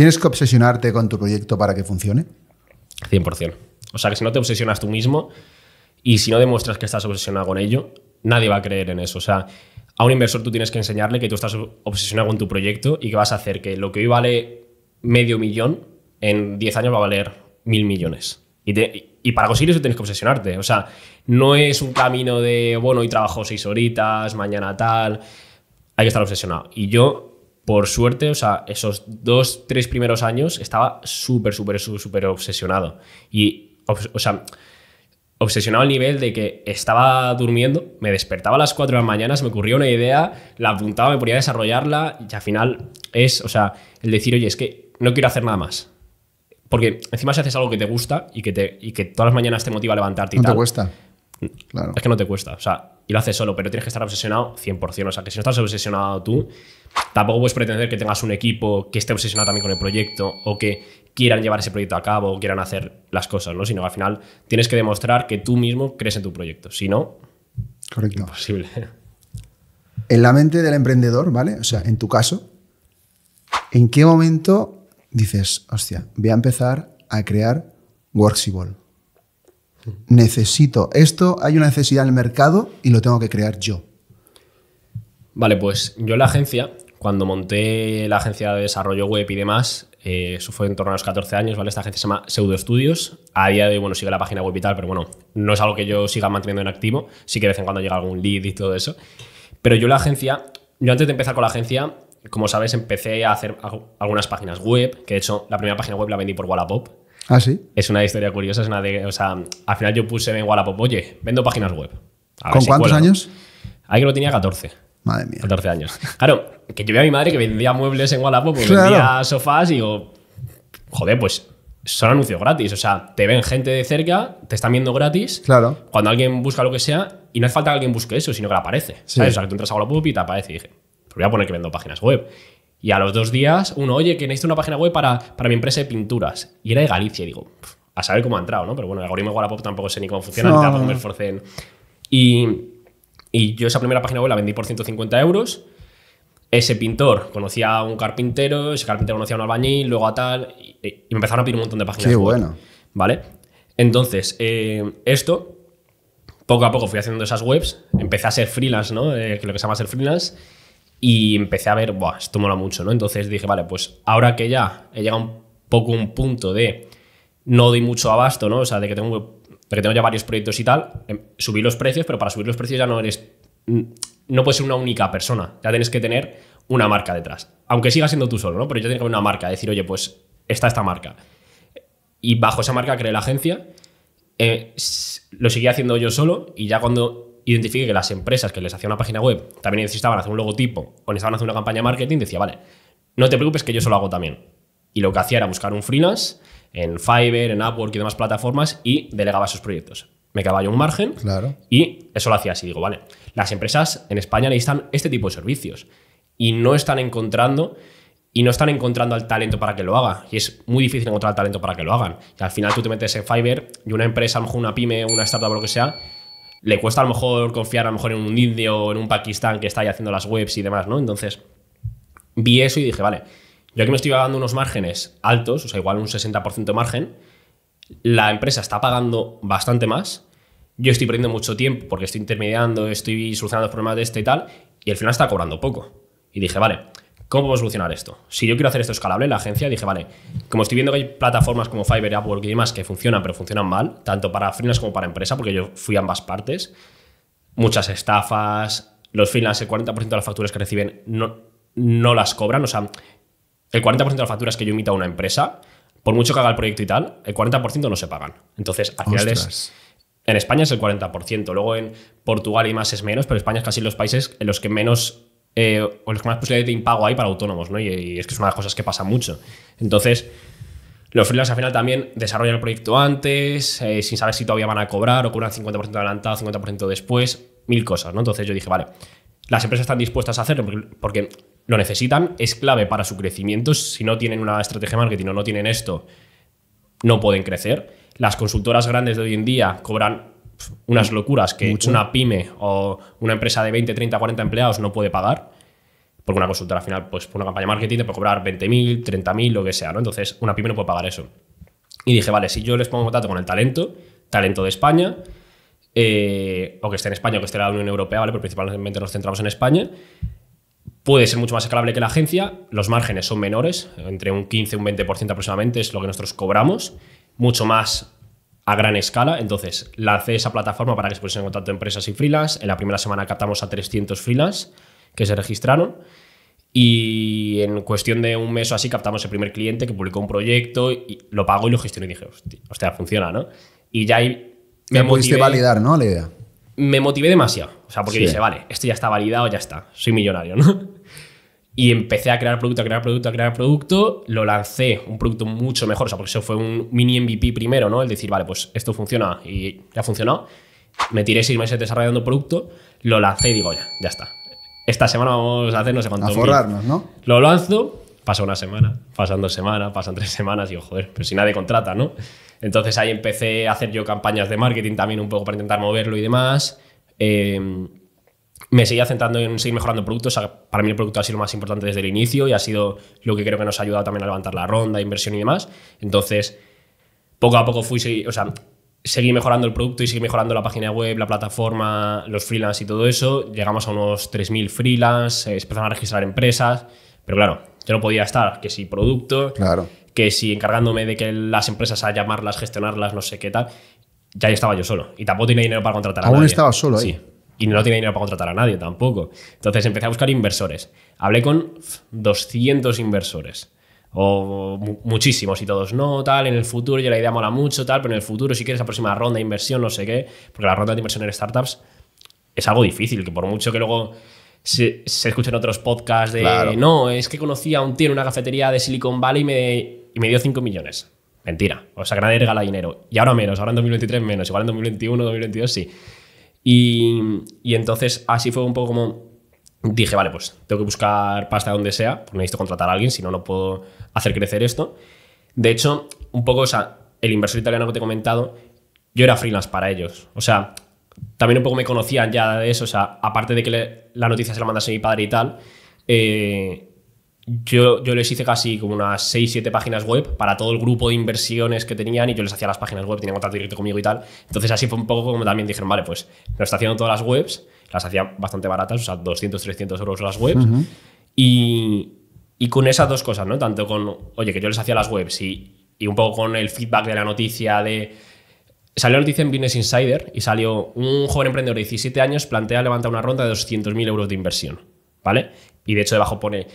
¿Tienes que obsesionarte con tu proyecto para que funcione? 100%. O sea, que si no te obsesionas tú mismo y si no demuestras que estás obsesionado con ello, nadie va a creer en eso. O sea, a un inversor tú tienes que enseñarle que tú estás obsesionado con tu proyecto y que vas a hacer que lo que hoy vale medio millón, en 10 años va a valer mil millones. Y, para conseguir eso tienes que obsesionarte. O sea, no es un camino de, bueno, hoy trabajo seis horitas, mañana tal. Hay que estar obsesionado. Y yo por suerte, o sea, esos dos, tres primeros años estaba súper, súper, súper obsesionado. Y, o sea, obsesionado al nivel de que estaba durmiendo, me despertaba a las cuatro de la mañana, se me ocurrió una idea, la apuntaba, me ponía a desarrollarla y al final es, o sea, el decir, oye, es que no quiero hacer nada más. Porque encima si haces algo que te gusta y que, te, y que todas las mañanas te motiva a levantarte y tal. No te cuesta. Claro. Es que no te cuesta. O sea, y lo haces solo, pero tienes que estar obsesionado 100%. O sea, que si no estás obsesionado tú, tampoco puedes pretender que tengas un equipo que esté obsesionado también con el proyecto o que quieran llevar ese proyecto a cabo o quieran hacer las cosas, ¿no? Sino que al final tienes que demostrar que tú mismo crees en tu proyecto. Si no, Correcto. imposible. En la mente del emprendedor, ¿vale? O sea, en tu caso, ¿en qué momento dices, hostia, voy a empezar a crear Worksibol? Necesito esto, hay una necesidad en el mercado y lo tengo que crear yo. Vale, pues yo la agencia, cuando monté la agencia de desarrollo web y demás, eh, eso fue en torno a los 14 años, ¿vale? Esta agencia se llama Pseudo Estudios. A día de hoy, bueno, sigue la página web y tal, pero bueno, no es algo que yo siga manteniendo en activo. Sí que de vez en cuando llega algún lead y todo eso. Pero yo la agencia, yo antes de empezar con la agencia, como sabes, empecé a hacer algunas páginas web, que de hecho la primera página web la vendí por Wallapop Ah, es una historia curiosa, es una de. O sea, al final yo puse en Wallapop, oye, vendo páginas web. ¿Con cuántos años? Ahí que lo tenía 14. Madre mía. 14 años. Claro, que yo vi a mi madre que vendía muebles en Wallapop, pues vendía sofás y digo, joder, pues son anuncios gratis. O sea, te ven gente de cerca, te están viendo gratis. Claro. Cuando alguien busca lo que sea, y no hace falta que alguien busque eso, sino que aparece. O sea, tú entras a Wallapop y te aparece. Y dije, pues voy a poner que vendo páginas web. Y a los dos días, uno, oye, que necesito una página web para, para mi empresa de pinturas. Y era de Galicia, y digo, a saber cómo ha entrado, ¿no? Pero bueno, el algoritmo de Wallapop tampoco sé ni cómo funciona, no. ni tampoco me Y, y yo esa primera página web la vendí por 150 euros. Ese pintor conocía a un carpintero, ese carpintero conocía a un albañil, luego a tal, y, me empezaron a pedir un montón de páginas Qué web. bueno. ¿Vale? Entonces, eh, esto, poco a poco fui haciendo esas webs, empecé a ser freelance, ¿no? Eh, que lo que se llama ser freelance y empecé a ver, Buah, esto mola mucho, ¿no? Entonces dije, vale, pues ahora que ya he llegado un poco a un punto de no doy mucho abasto, ¿no? O sea, de que tengo, tengo ya varios proyectos y tal, em, subí los precios, pero para subir los precios ya no eres. No puedes ser una única persona, ya tienes que tener una marca detrás. Aunque siga siendo tú solo, ¿no? Pero yo tengo que tener una marca, decir, oye, pues está esta marca. Y bajo esa marca creé la agencia. Eh, lo seguí haciendo yo solo y ya cuando identifique que las empresas que les hacían una página web también necesitaban hacer un logotipo o necesitaban hacer una campaña de marketing, decía, vale, no te preocupes que yo eso lo hago también. Y lo que hacía era buscar un freelance en Fiverr, en Upwork y demás plataformas y delegaba esos proyectos. Me quedaba yo un margen claro. y eso lo hacía así. Digo, vale, las empresas en España necesitan este tipo de servicios y no están encontrando y no están encontrando al talento para que lo haga. Y es muy difícil encontrar al talento para que lo hagan. al final tú te metes en Fiverr y una empresa, a lo mejor una pyme, una startup o lo que sea, le cuesta a lo mejor confiar a lo mejor en un indio o en un Pakistán que está ahí haciendo las webs y demás, ¿no? Entonces, vi eso y dije, vale, yo aquí me estoy pagando unos márgenes altos, o sea, igual un 60% de margen, la empresa está pagando bastante más, yo estoy perdiendo mucho tiempo porque estoy intermediando, estoy solucionando problemas de este y tal, y al final está cobrando poco. Y dije, vale, ¿Cómo podemos solucionar esto? Si yo quiero hacer esto escalable la agencia, dije, vale, como estoy viendo que hay plataformas como Fiverr, Upwork y demás que funcionan, pero funcionan mal, tanto para freelance como para empresa, porque yo fui a ambas partes, muchas estafas, los freelance, el 40% de las facturas que reciben no, no las cobran, o sea, el 40% de las facturas que yo invito a una empresa, por mucho que haga el proyecto y tal, el 40% no se pagan. Entonces, al final es... En España es el 40%, luego en Portugal y más es menos, pero España es casi los países en los que menos eh, o las más posibilidades de impago hay para autónomos, ¿no? Y, es que es una de las cosas que pasa mucho. Entonces, los freelancers al final también desarrollan el proyecto antes, eh, sin saber si todavía van a cobrar o cobran 50% adelantado, 50% después, mil cosas, ¿no? Entonces yo dije, vale, las empresas están dispuestas a hacerlo porque, porque lo necesitan, es clave para su crecimiento, si no tienen una estrategia de marketing o no tienen esto, no pueden crecer. Las consultoras grandes de hoy en día cobran unas locuras que una pyme o una empresa de 20, 30, 40 empleados no puede pagar. Porque una consulta, al final, pues por una campaña de marketing te puede cobrar 20.000, 30.000, lo que sea, ¿no? Entonces, una pyme no puede pagar eso. Y dije, vale, si yo les pongo contacto con el talento, talento de España, eh, o que esté en España o que esté en la Unión Europea, ¿vale? Pero principalmente nos centramos en España. Puede ser mucho más escalable que la agencia, los márgenes son menores, entre un 15 y un 20% aproximadamente es lo que nosotros cobramos, mucho más a gran escala. Entonces, lancé esa plataforma para que se pusiesen en contacto empresas y freelance. En la primera semana captamos a 300 freelance que se registraron. Y en cuestión de un mes o así captamos el primer cliente que publicó un proyecto, y lo pagó y lo gestionó y dije, hostia, funciona, ¿no? Y ya ahí me, pudiste validar, ¿no? La idea. Me motivé demasiado. O sea, porque dice dije, vale, esto ya está validado, ya está, soy millonario, ¿no? Y empecé a crear producto, a crear producto, a crear producto. Lo lancé, un producto mucho mejor, o sea, porque eso fue un mini MVP primero, ¿no? El decir, vale, pues esto funciona y ya funcionó. Me tiré seis meses desarrollando producto, lo lancé y digo, ya, ya está. Esta semana vamos a hacer no sé cuánto. A forrarnos, ¿no? Lo lanzo, pasa una semana, pasan dos semanas, pasan tres semanas y digo, joder, pero si nadie contrata, ¿no? Entonces ahí empecé a hacer yo campañas de marketing también un poco para intentar moverlo y demás. Eh, me seguía centrando en seguir mejorando productos. para mí el producto ha sido lo más importante desde el inicio y ha sido lo que creo que nos ha ayudado también a levantar la ronda, inversión y demás. Entonces, poco a poco fui, o sea, seguí mejorando el producto y seguí mejorando la página web, la plataforma, los freelance y todo eso. Llegamos a unos 3.000 freelance, eh, empezaron a registrar empresas, pero claro, yo no podía estar, que si producto, claro. que si encargándome de que las empresas a llamarlas, gestionarlas, no sé qué tal, ya estaba yo solo y tampoco tenía dinero para contratar a Aún nadie. estaba solo ahí y no tenía dinero para contratar a nadie tampoco. Entonces empecé a buscar inversores. Hablé con 200 inversores. O muchísimos y todos, no, tal, en el futuro, ya la idea mola mucho, tal, pero en el futuro, si quieres la próxima ronda de inversión, no sé qué, porque la ronda de inversión en startups es algo difícil, que por mucho que luego se, escuchen otros podcasts de, no, es que conocí a un tío en una cafetería de Silicon Valley y me, y me dio 5 millones. Mentira. O sea, que nadie regala dinero. Y ahora menos, ahora en 2023 menos, igual en 2021, 2022 sí. Y, y entonces así fue un poco como dije, vale, pues tengo que buscar pasta donde sea, porque necesito contratar a alguien, si no, no puedo hacer crecer esto. De hecho, un poco, o sea, el inversor italiano que te he comentado, yo era freelance para ellos. O sea, también un poco me conocían ya de eso, o sea, aparte de que la noticia se la mandase mi padre y tal, eh, yo, les hice casi como unas 6, 7 páginas web para todo el grupo de inversiones que tenían y yo les hacía las páginas web, tenían contacto directo conmigo y tal. Entonces así fue un poco como también dijeron, vale, pues nos está haciendo todas las webs, las hacía bastante baratas, o sea, 200, 300 euros las webs. y, y, con esas dos cosas, ¿no? Tanto con, oye, que yo les hacía las webs y, y un poco con el feedback de la noticia de... Salió la noticia en Business Insider y salió un joven emprendedor de 17 años plantea levantar una ronda de 200.000 euros de inversión, ¿vale? Y de hecho debajo pone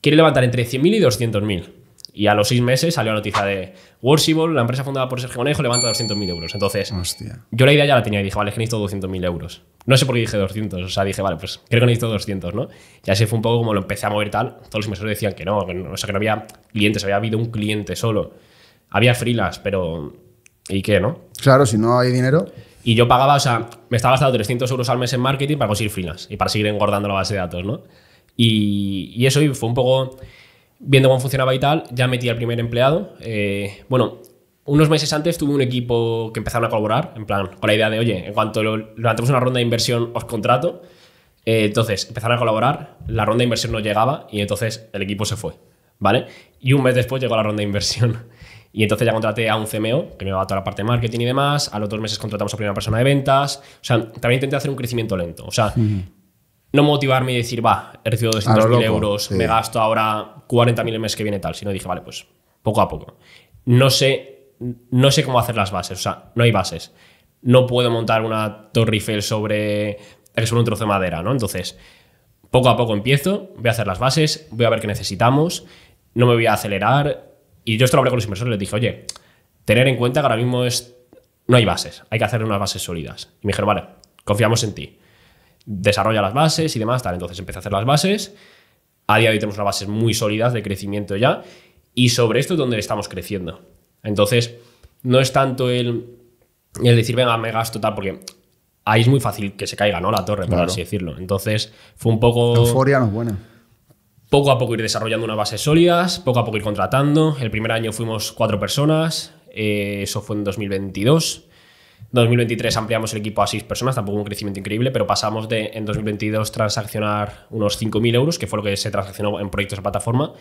quiere levantar entre 100.000 y 200.000. Y a los seis meses salió la noticia de Worshipable, la empresa fundada por Sergio Conejo, levanta 200.000 euros. Entonces, Hostia. yo la idea ya la tenía y dije, vale, es que necesito 200.000 euros. No sé por qué dije 200, o sea, dije, vale, pues creo que necesito 200, ¿no? ya así fue un poco como lo empecé a mover tal. Todos los inversores decían que no, que no o sea, que no había clientes, había habido un cliente solo. Había frilas, pero. ¿Y qué, no? Claro, si no hay dinero. Y yo pagaba, o sea, me estaba gastando 300 euros al mes en marketing para conseguir freelance y para seguir engordando la base de datos, ¿no? Y, eso fue un poco viendo cómo funcionaba y tal, ya metí al primer empleado. Eh, bueno, unos meses antes tuve un equipo que empezaron a colaborar, en plan, con la idea de, oye, en cuanto lo, levantemos una ronda de inversión, os contrato. Eh, entonces empezaron a colaborar, la ronda de inversión no llegaba y entonces el equipo se fue, ¿vale? Y un mes después llegó la ronda de inversión. Y entonces ya contraté a un CMO, que me va a toda la parte de marketing y demás. A los dos meses contratamos a primera persona de ventas. O sea, también intenté hacer un crecimiento lento. O sea, no motivarme y decir, va, he recibido 200.000 euros, me gasto ahora 40.000 el mes que viene tal, sino dije, vale, pues poco a poco. No sé, no sé cómo hacer las bases, o sea, no hay bases. No puedo montar una torre sobre, un trozo de madera, ¿no? Entonces, poco a poco empiezo, voy a hacer las bases, voy a ver qué necesitamos, no me voy a acelerar. Y yo esto lo hablé con los inversores, les dije, oye, tener en cuenta que ahora mismo no hay bases, hay que hacer unas bases sólidas. Y me dijeron, vale, confiamos en ti desarrolla las bases y demás, tal. Entonces empecé a hacer las bases. A día de hoy tenemos una base muy sólida de crecimiento ya. Y sobre esto es donde estamos creciendo. Entonces, no es tanto el, el decir, venga, me gasto tal, porque ahí es muy fácil que se caiga, ¿no? La torre, por así decirlo. Entonces, fue un poco. Poco a poco ir desarrollando unas bases sólidas, poco a poco ir contratando. El primer año fuimos cuatro personas, eh, eso fue en 2022. 2023 ampliamos el equipo a 6 personas, tampoco un crecimiento increíble, pero pasamos de en 2022 transaccionar unos 5.000 euros, que fue lo que se transaccionó en proyectos de plataforma,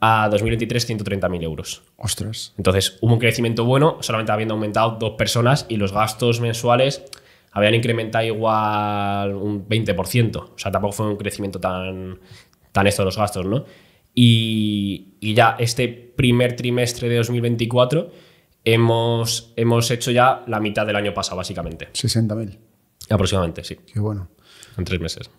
a 2023 130.000 euros. Ostras. Entonces hubo un crecimiento bueno, solamente habiendo aumentado dos personas y los gastos mensuales habían incrementado igual un 20%. O sea, tampoco fue un crecimiento tan, tan esto de los gastos, ¿no? Y, y ya este primer trimestre de 2024 hemos, hemos hecho ya la mitad del año pasado, básicamente. 60.000. Aproximadamente, sí. Qué bueno. En tres meses.